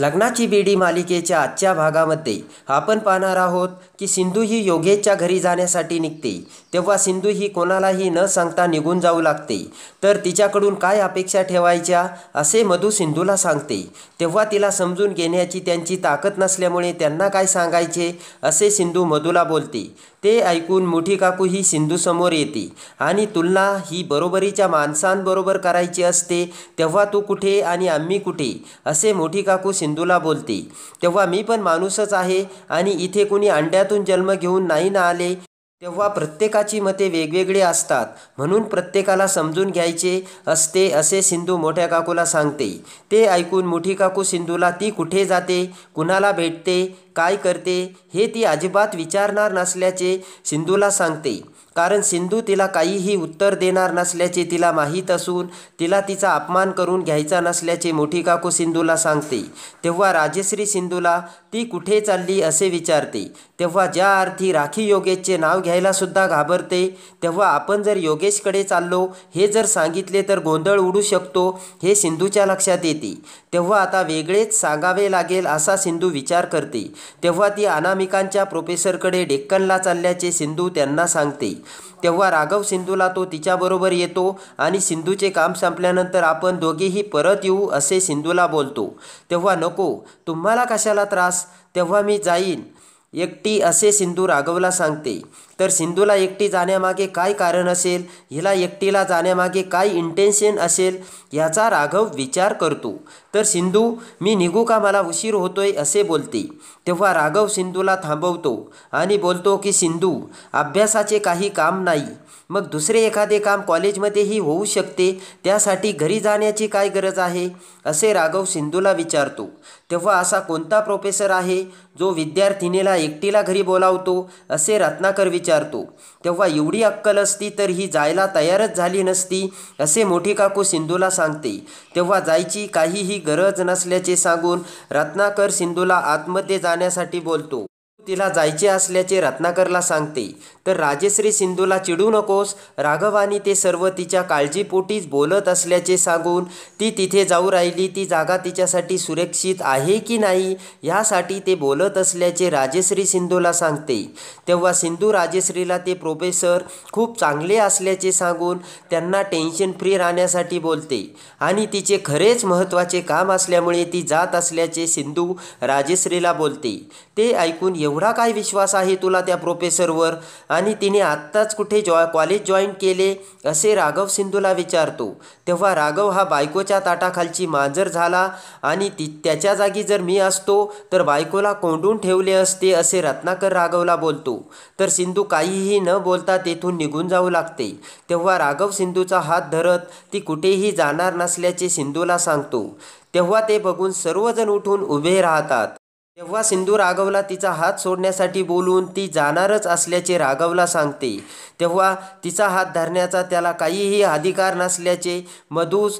लग्नाची बेडी मालिकेच्या आजच्या भागामध्ये आपण पाहणार आहोत की सिंधू ही योगेशच्या घरी जाण्यासाठी निघते तेव्हा सिंधू ही कोणालाही न सांगता निघून जाऊ लागते तर तिच्याकडून काय अपेक्षा ठेवायच्या असे मधू सिंधूला सांगते तेव्हा तिला समजून घेण्याची त्यांची ताकद नसल्यामुळे त्यांना काय सांगायचे असे सिंधू मधूला बोलते ते ऐकून मोठी काकू ही सिंधूसमोर येते आणि तुलना ही बरोबरीच्या माणसांबरोबर करायची असते तेव्हा तू कुठे आणि आम्ही कुठे असे मोठी काकू सिंधूला बोलते तेव्हा मी पण माणूसच आहे आणि इथे कुणी अंड्यातून जन्म घेऊन नाही ना आले तेव्हा प्रत्येकाची मते वेगवेगळी असतात म्हणून प्रत्येकाला समजून घ्यायचे असते असे सिंधू मोठ्या काकूला सांगते ते ऐकून मोठी काकू सिंधूला ती कुठे जाते कुणाला भेटते काय करते हे ती अजिबात विचारणार नसल्याचे सिंधूला सांगते कारण सिंधू तिला काहीही उत्तर देणार नसल्याचे तिला माहीत असून तिला तिचा अपमान करून घ्यायचा नसल्याचे मोठी काकू सिंधूला सांगते तेव्हा राजश्री सिंधूला ती कुठे चालली असे विचारते तेव्हा ज्या अर्थी राखी योगेशचे नाव घ्यायलासुद्धा घाबरते तेव्हा आपण जर योगेशकडे चाललो हे जर सांगितले तर गोंधळ उडू शकतो हे सिंधूच्या लक्षात येते तेव्हा आता वेगळेच सांगावे लागेल असा सिंधू विचार करते तेव्हा ती अनामिकांच्या प्रोफेसरकडे डेक्कनला चालल्याचे सिंधू त्यांना सांगते तेव्हा राघव सिंधूला तो तिच्याबरोबर येतो आणि सिंधूचे काम संपल्यानंतर आपण दोघेही परत येऊ असे सिंधूला बोलतो तेव्हा नको तुम्हाला कशाला त्रास तेव्हा मी जाईन एकटी असे सिंधू राघवला सांगते तर सिंधूला एकटी जाण्यामागे काय कारण असेल हिला एकटीला जाण्यामागे काय इंटेन्शन असेल याचा राघव विचार करतो तर सिंधू मी निघू का मला उशीर होतोय असे बोलते तेव्हा राघव सिंधूला थांबवतो आणि बोलतो की सिंधू अभ्यासाचे काही काम नाही मग दुसरे एखादे काम कॉलेजमध्येही होऊ शकते त्यासाठी घरी जाण्याची काय गरज आहे असे राघव सिंधूला विचारतो तेव्हा असा कोणता प्रोफेसर आहे जो विद्यार्थिनीला एकटीला घरी बोलावतो असे रत्नाकर विचार विचारतो तेव्हा एवढी अक्कल असती तर ही जायला तयारच झाली नसती असे मोठी काकू सिंधूला सांगते तेव्हा जायची काहीही गरज नसल्याचे सांगून रत्नाकर सिंधूला आतमध्ये जाण्यासाठी बोलतो तिला जायचे असल्याचे रत्नाकरला सांगते तर राजेश्री सिंधूला चिडू नकोस राघवानी ते सर्व तिच्या काळजीपोटीच बोलत असल्याचे सांगून ती तिथे जाऊ राहिली ती जागा तिच्यासाठी सुरक्षित आहे की नाही यासाठी ते बोलत असल्याचे राजेश्री सिंधूला सांगते तेव्हा सिंधू राजेश्रीला ते प्रोफेसर खूप चांगले असल्याचे सांगून त्यांना टेन्शन फ्री राहण्यासाठी बोलते आणि तिचे खरेच महत्त्वाचे काम असल्यामुळे ती जात असल्याचे सिंधू राजेश्रीला बोलते ते ऐकून एवढा काय विश्वास आहे तुला त्या प्रोफेसरवर आणि तिने आत्ताच कुठे जॉ कॉलेज जॉईन केले असे राघव सिंधूला विचारतो तेव्हा राघव हा बायकोच्या ताटाखालची मांजर झाला आणि ती त्याच्या जागी जर मी असतो तर बायकोला कोंडून ठेवले असते असे रत्नाकर राघवला बोलतो तर सिंधू काहीही न बोलता तेथून निघून जाऊ लागते तेव्हा राघव सिंधूचा हात धरत ती कुठेही जाणार नसल्याचे सिंधूला सांगतो तेव्हा ते बघून सर्वजण उठून उभे राहतात तेव्हा सिंधू राघवला तिचा हात सोडण्यासाठी बोलून ती जाणारच असल्याचे राघवला सांगते तेव्हा तिचा हात धरण्याचा त्याला काहीही अधिकार नसल्याचे मधूस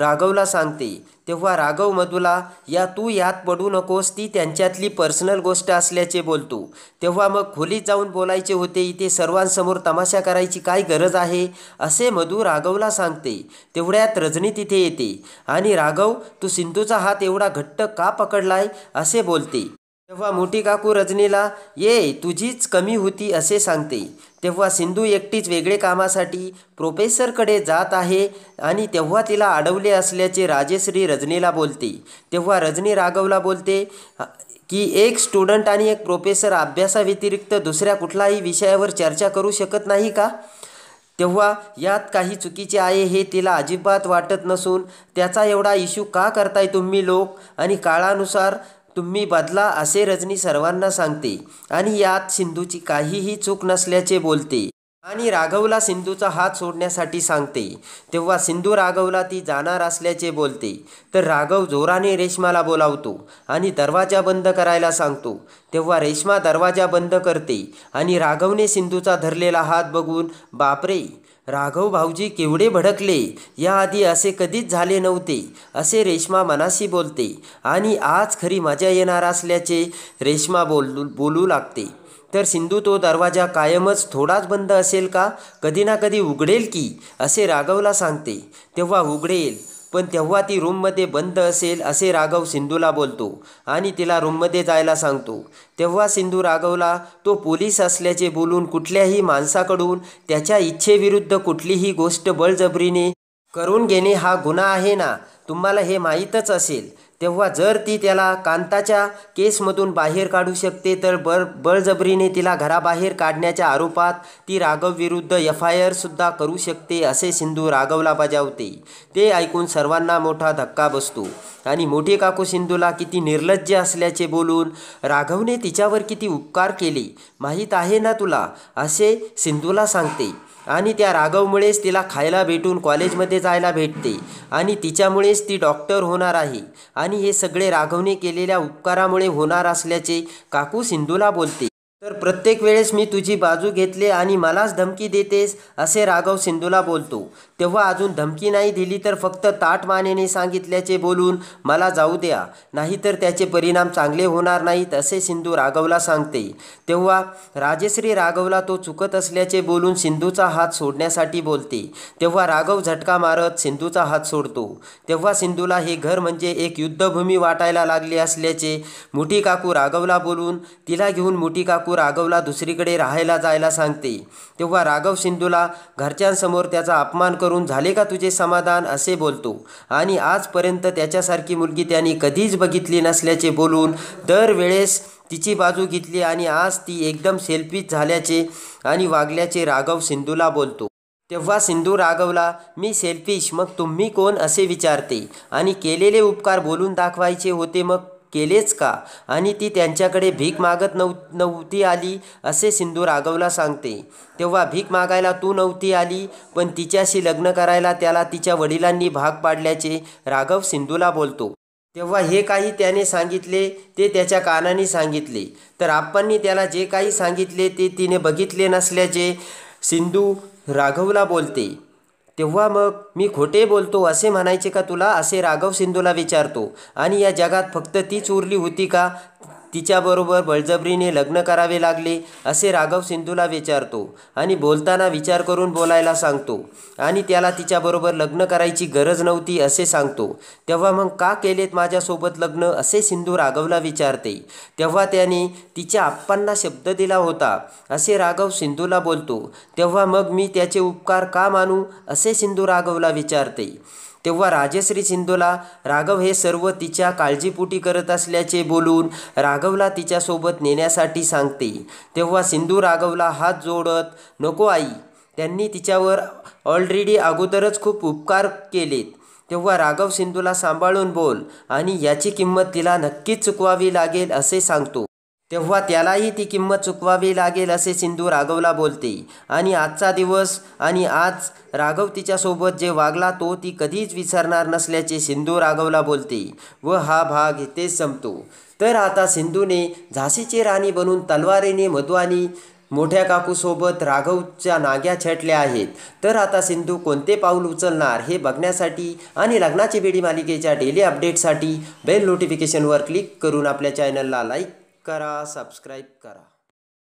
राघवला सांगते तेव्हा राघव मधूला या तू यात पडू नकोस ती त्यांच्यातली पर्सनल गोष्ट असल्याचे बोलतो तेव्हा मग खोलीत जाऊन बोलायचे होते इथे सर्वांसमोर तमाशा करायची काय गरज आहे असे मधू राघवला सांगते तेवढ्यात रजनी तिथे येते आणि राघव तू सिंधूचा हात एवढा घट्ट का पकडलाय असे बोलते तेव्हा मोठी काकू रजनीला ये तुझीच कमी होती असे सांगते तेव्हा सिंधू एकटीच वेगळे कामासाठी प्रोफेसरकडे जात आहे आणि तेव्हा तिला अडवले असल्याचे राजेश्री रजनीला बोलते तेव्हा रजनी राघवला बोलते की एक स्टुडंट आणि एक प्रोफेसर अभ्यासाव्यतिरिक्त दुसऱ्या कुठल्याही विषयावर चर्चा करू शकत नाही का तेव्हा यात काही चुकीचे आहे हे तिला अजिबात वाटत नसून त्याचा एवढा इश्यू का करताय तुम्ही लोक आणि काळानुसार तुम्ही बदला असे रजनी सर्वांना सांगते आणि यात सिंधूची काहीही चूक नसल्याचे बोलते आणि राघवला सिंधूचा हात सोडण्यासाठी सांगते तेव्हा सिंधू राघवला ती जाणार असल्याचे बोलते तर राघव जोराने रेश्माला बोलावतो आणि दरवाजा बंद करायला सांगतो तेव्हा रेश्मा दरवाजा बंद करते आणि राघवने सिंधूचा धरलेला हात बघून बापरे राघव भाऊजी केवढे भडकले याआधी असे कधीच झाले नव्हते असे रेश्मा मनाशी बोलते आणि आज खरी मजा येणार असल्याचे रेश्मा बोलू बोलू लागते तर सिंधू तो दरवाजा कायमच थोडाच बंद असेल का कधी ना कधी उघडेल की असे राघवला सांगते तेव्हा उघडेल पण तेव्हा ती रूममध्ये बंद असेल असे राघव सिंधूला बोलतो आणि तिला रूममध्ये जायला सांगतो तेव्हा सिंधू राघवला तो पोलीस असल्याचे बोलून कुठल्याही माणसाकडून त्याच्या इच्छेविरुद्ध कुठलीही गोष्ट बळजबरीने करून घेणे हा गुन्हा आहे ना तुम्हाला हे माहीतच असेल तेव्हा जर ती त्याला कांताच्या केसमधून बाहेर काढू शकते तर बळ बळजबरीने तिला घराबाहेर काढण्याच्या आरोपात ती राघवविरुद्ध एफ आय आरसुद्धा करू शकते असे सिंधू राघवला बजावते ते ऐकून सर्वांना मोठा धक्का बसतो आणि मोठे काकू सिंधूला किती निर्लज्ज असल्याचे बोलून राघवने तिच्यावर किती उपकार केले माहीत आहे ना तुला असे सिंधूला सांगते आणि त्या राघवमुळेच तिला खायला भेटून कॉलेजमध्ये जायला भेटते आणि तिच्यामुळेच ती डॉक्टर होणार आहे आणि हे सगळे राघवने केलेल्या उपकारामुळे होणार असल्याचे काकू सिंधूला बोलते तर प्रत्येक वेळेस मी तुझी बाजू घेतले आणि मलाच धमकी देतेस असे राघव सिंधूला बोलतो तेव्हा अजून धमकी नाही दिली तर फक्त ताट मानेने सांगितल्याचे बोलून मला जाऊ द्या नाहीतर त्याचे परिणाम चांगले होणार नाहीत असे सिंधू राघवला सांगते तेव्हा राजेश्री राघवला तो चुकत असल्याचे बोलून सिंधूचा हात सोडण्यासाठी बोलते तेव्हा राघव झटका मारत सिंधूचा हात सोडतो तेव्हा सिंधूला हे घर म्हणजे एक युद्धभूमी वाटायला लागली असल्याचे मुठी काकू राघवला बोलून तिला घेऊन मुठी काकू राघवला दुसरीकडे राहायला जायला सांगते तेव्हा राघव सिंधूला घरच्यांसमोर त्याचा अपमान करून झाले का तुझे समाधान असे बोलतो आणि आजपर्यंत त्याच्यासारखी मुलगी त्यांनी कधीच बघितली नसल्याचे बोलून दरवेळेस तिची बाजू घेतली आणि आज ती एकदम सेल्फीच झाल्याचे आणि वागल्याचे राघव सिंधूला बोलतो तेव्हा सिंधू राघवला मी सेल्फिश मग तुम्ही कोण असे विचारते आणि केलेले उपकार बोलून दाखवायचे होते मग केलेच का आणि ती त्यांच्याकडे भीक मागत नव नव्हती आली असे सिंधू राघवला सांगते तेव्हा भीक मागायला तू नव्हती आली पण तिच्याशी लग्न करायला त्याला तिच्या वडिलांनी भाग पाडल्याचे राघव सिंधूला बोलतो तेव्हा हे काही त्याने सांगितले ते त्याच्या कानाने सांगितले तर आप्पांनी त्याला जे काही सांगितले ते तिने बघितले नसल्याचे सिंधू राघवला बोलते तेव्हा मग मी खोटे बोलतो असे म्हणायचे का तुला असे राघव सिंधूला विचारतो आणि या जगात फक्त तीच उरली होती का तिच्याबरोबर बळजबरीने लग्न करावे लागले असे राघव सिंधूला विचारतो आणि बोलताना विचार करून बोलायला सांगतो आणि त्याला तिच्याबरोबर लग्न करायची गरज नव्हती असे सांगतो तेव्हा मग का केलेत माझ्यासोबत लग्न असे सिंधू राघवला विचारते तेव्हा त्याने तिच्या आप्पांना शब्द दिला होता असे राघव सिंधूला बोलतो तेव्हा मग मी त्याचे उपकार का मानू असे सिंधू राघव राघवला विचारते तेव्हा राजश्री सिंधूला राघव हे सर्व तिच्या काळजीपुटी करत असल्याचे बोलून राघवला तिच्यासोबत नेण्यासाठी सांगते तेव्हा सिंधू राघवला हात जोडत नको आई त्यांनी तिच्यावर ऑलरेडी अगोदरच खूप उपकार केलेत तेव्हा राघव सिंधूला सांभाळून बोल आणि याची किंमत तिला नक्कीच चुकवावी लागेल असे सांगतो तेव्हा त्यालाही ती किंमत चुकवावी लागेल असे सिंधू राघवला बोलते आणि आजचा दिवस आणि आज राघव तिच्यासोबत जे वागला तो ती कधीच विसरणार नसल्याचे सिंधू राघवला बोलते व हा भाग इथेच संपतो तर आता सिंधूने झाशीचे राणी बनून तलवारीने मधवानी मोठ्या काकूसोबत राघवच्या नाग्या छटल्या आहेत तर आता सिंधू कोणते पाऊल उचलणार हे बघण्यासाठी आणि लग्नाची बेडी मालिकेच्या डेली अपडेटसाठी बेल नोटिफिकेशनवर क्लिक करून आपल्या चॅनलला लाईक करा सबस्क्राईब करा